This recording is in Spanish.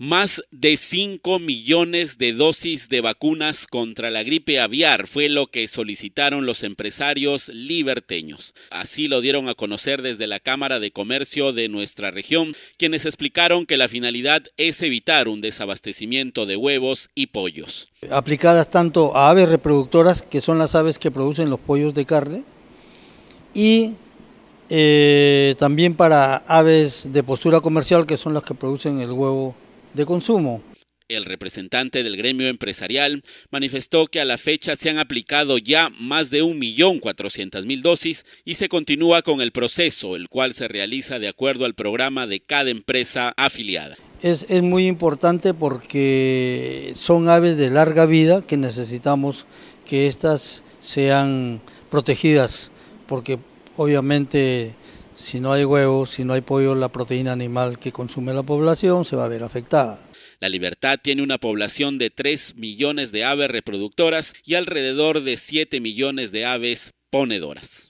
Más de 5 millones de dosis de vacunas contra la gripe aviar fue lo que solicitaron los empresarios liberteños. Así lo dieron a conocer desde la Cámara de Comercio de nuestra región, quienes explicaron que la finalidad es evitar un desabastecimiento de huevos y pollos. Aplicadas tanto a aves reproductoras, que son las aves que producen los pollos de carne, y eh, también para aves de postura comercial, que son las que producen el huevo de consumo. El representante del gremio empresarial manifestó que a la fecha se han aplicado ya más de 1.400.000 dosis y se continúa con el proceso, el cual se realiza de acuerdo al programa de cada empresa afiliada. Es, es muy importante porque son aves de larga vida que necesitamos que éstas sean protegidas, porque obviamente si no hay huevos, si no hay pollo, la proteína animal que consume la población se va a ver afectada. La Libertad tiene una población de 3 millones de aves reproductoras y alrededor de 7 millones de aves ponedoras.